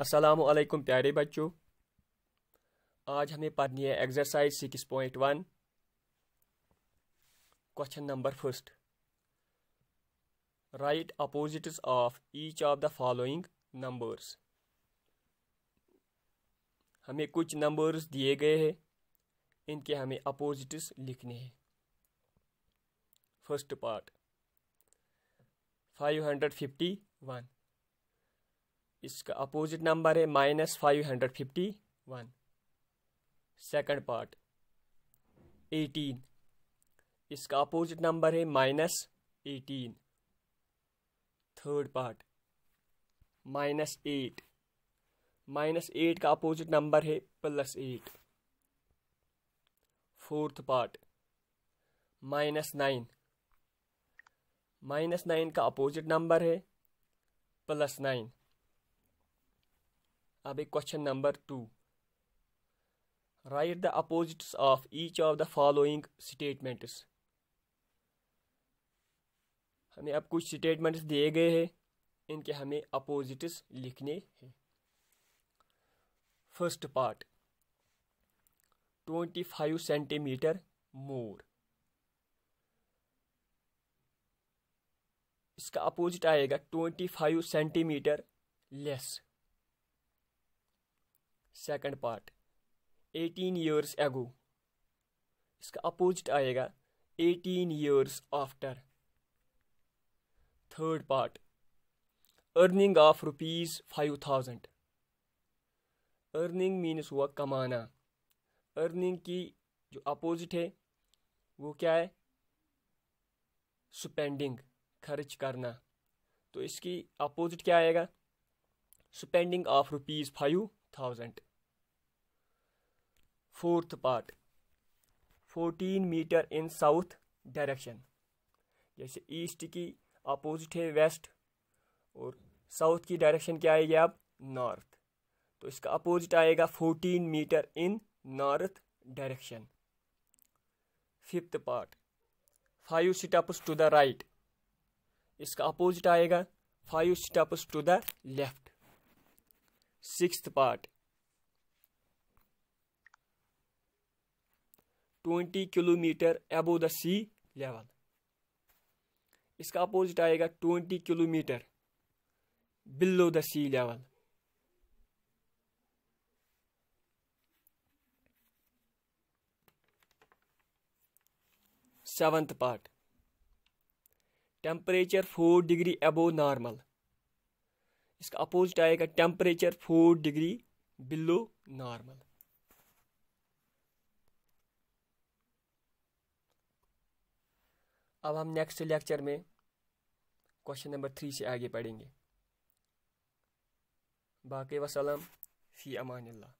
असलकुम प्यारे बच्चों आज हमें पढ़नी है exercise six point one question number first write opposites of each of the following numbers हमें कुछ नंबर्स दिए गए हैं इनके हमें अपोजिट्स लिखने हैं first part five hundred fifty one इसका अपोजिट नंबर है minus five hundred fifty one second part eighteen इसका अपोजिट नंबर है minus eighteen third part minus eight minus eight का अपोजिट नंबर है plus eight fourth part minus nine minus nine का opposite number है plus nine अब question number two write the opposites of each of the following statements हमें अब कुछ statements दिए गए हैं इनके हमें अपोजिट्स लिखने हैं first part twenty five centimetre more इसका अपोजिट आएगा twenty five centimetre less second part eighteen years ago इसका अपोजिट आएगा eighteen years after third part earning of rupees five thousand earning means हुआ कमाना अर्निंग की जो अपोजिट है वो क्या है स्पेंडिंग खर्च करना तो इसकी अपोजिट क्या आएगा spending of rupees five thousand fourth part 14 metre in south direction जैसे ईस्ट की अपोजिट है वेस्ट और साउथ की डायरेक्शन क्या आएगी अब नॉर्थ तो इसका अपोजिट आएगा 14 metre in north direction fifth part five steps to the right इसका अपोजिट आएगा five steps to the left sixth part twenty kilometre above the sea level इसका अपोजिट आएगा twenty kilometre below the sea level seventh part temperature four degree above normal इसका opposite आएगा temperature four degree below normal अब हम next lecture में question number three से आगे पढ़ेंगे बाकी वसलम फ़ी अमान